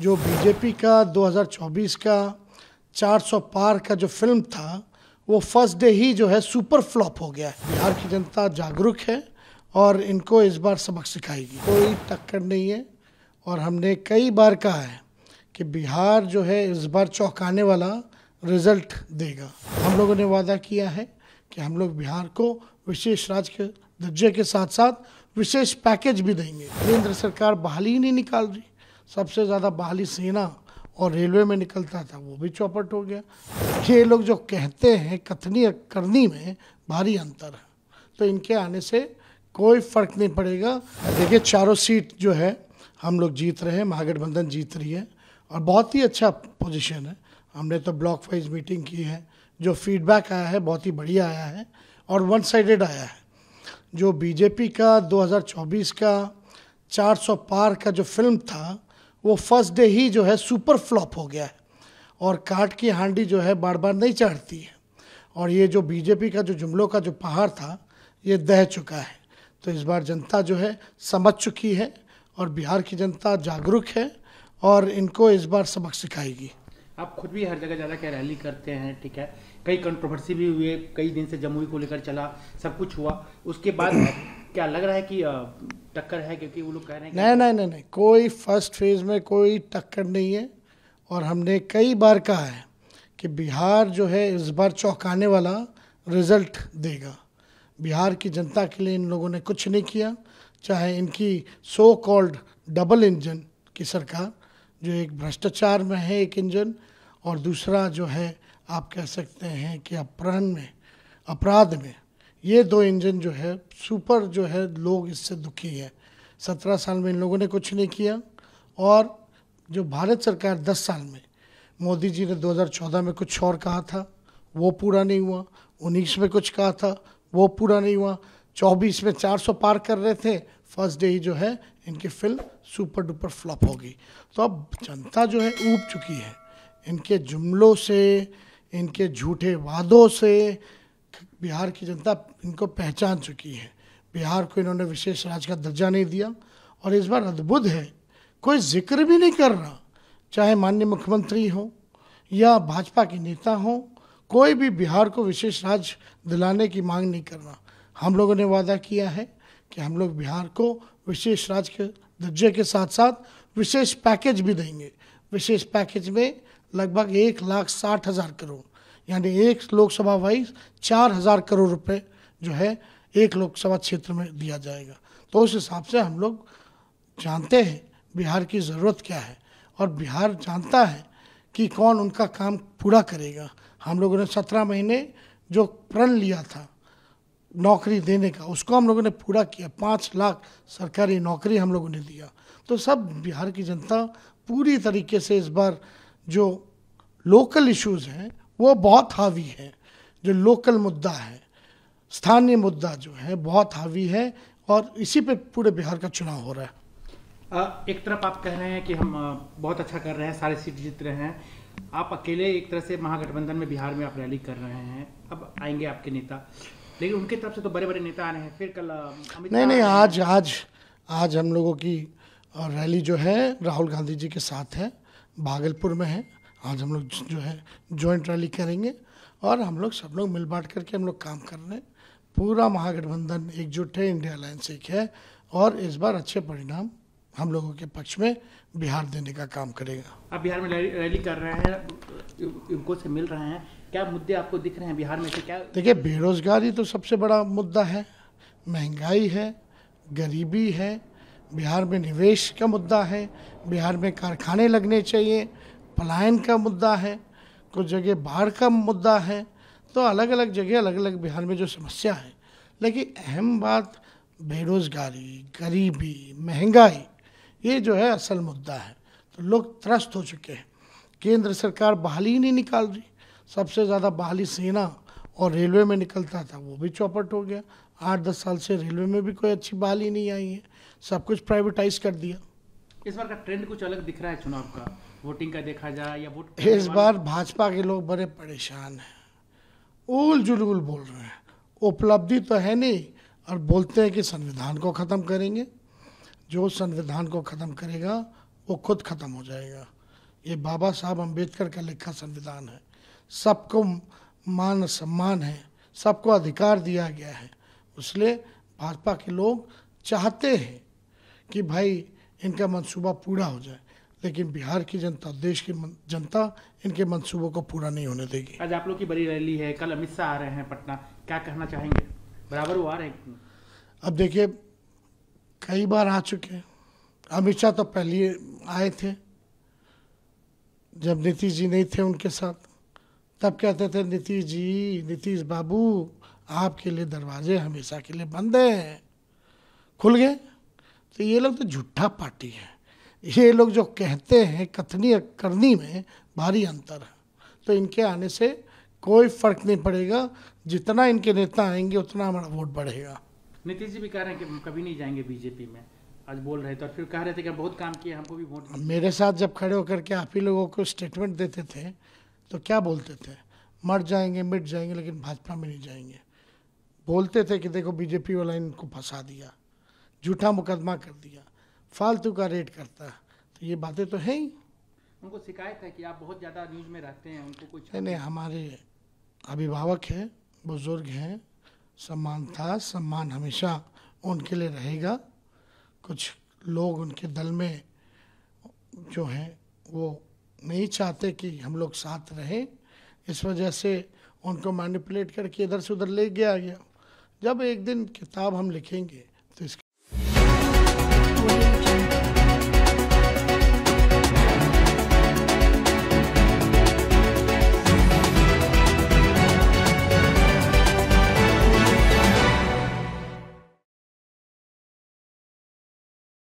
जो बीजेपी का 2024 का 400 पार का जो फिल्म था वो फर्स्ट डे ही जो है सुपर फ्लॉप हो गया है बिहार की जनता जागरूक है और इनको इस बार सबक सिखाएगी कोई टक्कर नहीं है और हमने कई बार कहा है कि बिहार जो है इस बार चौंकाने वाला रिजल्ट देगा हम लोगों ने वादा किया है कि हम लोग बिहार को विशेष राज्य के दर्जे के साथ साथ विशेष पैकेज भी देंगे केंद्र सरकार बहाली ही नहीं निकाल रही सबसे ज़्यादा बाली सेना और रेलवे में निकलता था वो भी चौपट हो गया ये लोग जो कहते हैं कथनी करनी में भारी अंतर है तो इनके आने से कोई फर्क नहीं पड़ेगा देखिए चारों सीट जो है हम लोग जीत रहे हैं महागठबंधन जीत रही है और बहुत ही अच्छा पोजीशन है हमने तो ब्लॉक वाइज मीटिंग की है जो फीडबैक आया है बहुत ही बढ़िया आया है और वन साइडेड आया है जो बीजेपी का 2024 का 400 पार का जो फिल्म था वो फर्स्ट डे ही जो है सुपर फ्लॉप हो गया है और काट की हांडी जो है बार बार नहीं चढ़ती है और ये जो बीजेपी का जो जुमलों का जो पहाड़ था ये दह चुका है तो इस बार जनता जो है समझ चुकी है और बिहार की जनता जागरूक है और इनको इस बार सबक सिखाएगी आप खुद भी हर जगह ज़्यादा क्या रैली करते हैं ठीक है कई कंट्रोवर्सी भी हुए कई दिन से जमुई को लेकर चला सब कुछ हुआ उसके बाद क्या लग रहा है कि टक्कर है क्योंकि वो लोग कह रहे हैं नहीं नहीं नहीं नहीं कोई फर्स्ट फेज में कोई टक्कर नहीं है और हमने कई बार कहा है कि बिहार जो है इस बार चौंकाने वाला रिजल्ट देगा बिहार की जनता के लिए इन लोगों ने कुछ नहीं किया चाहे इनकी सो कॉल्ड डबल इंजन की सरकार जो एक भ्रष्टाचार में है एक इंजन और दूसरा जो है आप कह सकते हैं कि अपहरण में अपराध में ये दो इंजन जो है सुपर जो है लोग इससे दुखी है सत्रह साल में इन लोगों ने कुछ नहीं किया और जो भारत सरकार दस साल में मोदी जी ने 2014 में कुछ और कहा था वो पूरा नहीं हुआ उन्नीस में कुछ कहा था वो पूरा नहीं हुआ चौबीस में 400 पार कर रहे थे फर्स्ट डे ही जो है इनकी फिल्म सुपर डुपर फ्लॉप होगी तो अब जनता जो है ऊब चुकी है इनके जुमलों से इनके झूठे वादों से बिहार की जनता इनको पहचान चुकी है बिहार को इन्होंने विशेष राज्य का दर्जा नहीं दिया और इस बार अद्भुत है कोई जिक्र भी नहीं कर रहा चाहे माननीय मुख्यमंत्री हो या भाजपा के नेता हो कोई भी बिहार को विशेष राज्य दिलाने की मांग नहीं कर रहा हम लोगों ने वादा किया है कि हम लोग बिहार को विशेष राज्य के दर्जे के साथ साथ विशेष पैकेज भी देंगे विशेष पैकेज में लगभग एक लाख साठ हज़ार करोड़ यानी एक लोकसभा वाइज चार हज़ार करोड़ रुपए जो है एक लोकसभा क्षेत्र में दिया जाएगा तो उस हिसाब से हम लोग जानते हैं बिहार की ज़रूरत क्या है और बिहार जानता है कि कौन उनका काम पूरा करेगा हम लोगों ने सत्रह महीने जो प्रण लिया था नौकरी देने का उसको हम लोगों ने पूरा किया पाँच लाख सरकारी नौकरी हम लोगों ने दिया तो सब बिहार की जनता पूरी तरीके से इस बार जो लोकल इश्यूज़ हैं वो बहुत हावी है जो लोकल मुद्दा है स्थानीय मुद्दा जो है बहुत हावी है और इसी पे पूरे बिहार का चुनाव हो रहा है एक तरफ आप कह रहे हैं कि हम बहुत अच्छा कर रहे हैं सारे सीट जीत रहे हैं आप अकेले एक तरह से महागठबंधन में बिहार में आप रैली कर रहे हैं अब आएंगे आपके नेता लेकिन उनके तरफ से तो बड़े बड़े नेता आ रहे हैं फिर कल नहीं नहीं आज आज आज हम लोगों की रैली जो है राहुल गांधी जी के साथ है भागलपुर में है आज हम लोग जो है जॉइंट रैली करेंगे और हम लोग सब लोग मिल बांट करके हम लोग काम कर रहे हैं पूरा महागठबंधन एकजुट है इंडिया अलायंस एक है और इस बार अच्छे परिणाम हम लोगों के पक्ष में बिहार देने का काम करेगा आप बिहार में रैली कर रहे हैं उनको से मिल रहे हैं क्या मुद्दे आपको दिख रहे हैं बिहार में से क्या देखिए बेरोजगारी तो सबसे बड़ा मुद्दा है महंगाई है गरीबी है बिहार में निवेश का मुद्दा है बिहार में कारखाने लगने चाहिए पलायन का मुद्दा है कुछ जगह बाढ़ का मुद्दा है तो अलग अलग जगह अलग अलग बिहार में जो समस्या है लेकिन अहम बात बेरोज़गारी गरीबी महंगाई ये जो है असल मुद्दा है तो लोग त्रस्त हो चुके हैं केंद्र सरकार बहाली ही नहीं निकाल रही सबसे ज़्यादा बहाली सेना और रेलवे में निकलता था वो भी चौपट हो गया आठ दस साल से रेलवे में भी कोई अच्छी बहाली नहीं आई है सब कुछ प्राइवेटाइज कर दिया इस बार का ट्रेंड कुछ अलग दिख रहा है चुनाव का वोटिंग का देखा जाए या वोट इस बार भाजपा के लोग बड़े परेशान हैं उल जुलूल बोल रहे हैं उपलब्धि तो है नहीं और बोलते हैं कि संविधान को ख़त्म करेंगे जो संविधान को ख़त्म करेगा वो खुद ख़त्म हो जाएगा ये बाबा साहब अम्बेडकर का लिखा संविधान है सबको मान सम्मान है सबको अधिकार दिया गया है इसलिए भाजपा के लोग चाहते हैं कि भाई इनका मंसूबा पूरा हो जाए लेकिन बिहार की जनता देश की जनता इनके मंसूबों को पूरा नहीं होने देगी आज आप लोग की बड़ी रैली है कल अमित शाह आ रहे हैं पटना क्या कहना चाहेंगे बराबर वो आ रहे हैं अब देखिए कई बार आ चुके हैं अमित शाह तो पहले आए थे जब नीतीश जी नहीं थे उनके साथ तब कहते थे नीतीश जी नीतीश बाबू आपके लिए दरवाजे हमेशा के लिए बंद हैं खुल गए तो ये लोग तो झूठा पार्टी है ये लोग जो कहते हैं कथनी और करनी में भारी अंतर है तो इनके आने से कोई फर्क नहीं पड़ेगा जितना इनके नेता आएंगे उतना हमारा वोट बढ़ेगा नीतीश जी भी कह रहे हैं कि हम कभी नहीं जाएंगे बीजेपी में आज बोल रहे थे और फिर कह रहे थे कि बहुत काम किया हमको भी वोट मेरे साथ जब खड़े होकर के आप ही लोगों को स्टेटमेंट देते थे तो क्या बोलते थे मर जाएंगे मिट जाएंगे लेकिन भाजपा में नहीं जाएंगे बोलते थे कि देखो बीजेपी वाला इनको फंसा दिया झूठा मुकदमा कर दिया फालतू का रेट करता है तो ये बातें तो हैं ही उनको शिकायत है कि आप बहुत ज़्यादा न्यूज़ में रहते हैं उनको कुछ नहीं नहीं हमारे अभिभावक हैं बुज़ुर्ग हैं सम्मान था सम्मान हमेशा उनके लिए रहेगा कुछ लोग उनके दल में जो हैं वो नहीं चाहते कि हम लोग साथ रहें इस वजह से उनको मैनिपुलेट करके इधर से उधर ले गया गया जब एक दिन किताब हम लिखेंगे